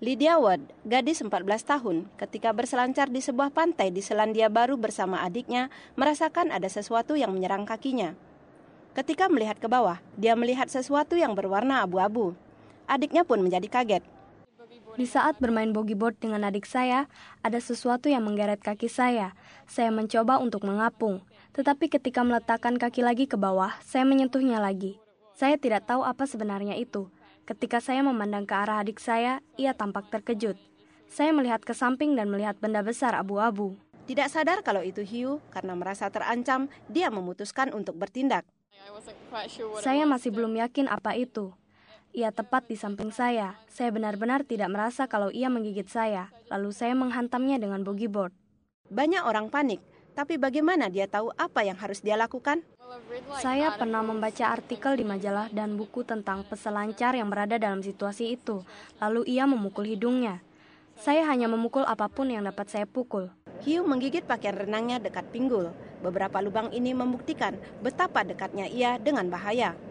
Lydia Ward, gadis 14 tahun, ketika berselancar di sebuah pantai di Selandia Baru bersama adiknya, merasakan ada sesuatu yang menyerang kakinya. Ketika melihat ke bawah, dia melihat sesuatu yang berwarna abu-abu. Adiknya pun menjadi kaget. Di saat bermain board dengan adik saya, ada sesuatu yang menggeret kaki saya. Saya mencoba untuk mengapung, tetapi ketika meletakkan kaki lagi ke bawah, saya menyentuhnya lagi. Saya tidak tahu apa sebenarnya itu, Ketika saya memandang ke arah adik saya, ia tampak terkejut. Saya melihat ke samping dan melihat benda besar abu-abu. Tidak sadar kalau itu hiu, karena merasa terancam, dia memutuskan untuk bertindak. Saya masih belum yakin apa itu. Ia tepat di samping saya. Saya benar-benar tidak merasa kalau ia menggigit saya. Lalu saya menghantamnya dengan boogie board. Banyak orang panik, tapi bagaimana dia tahu apa yang harus dia lakukan? Saya pernah membaca artikel di majalah dan buku tentang peselancar yang berada dalam situasi itu. Lalu ia memukul hidungnya. Saya hanya memukul apapun yang dapat saya pukul. Hiu menggigit pakaian renangnya dekat pinggul. Beberapa lubang ini membuktikan betapa dekatnya ia dengan bahaya.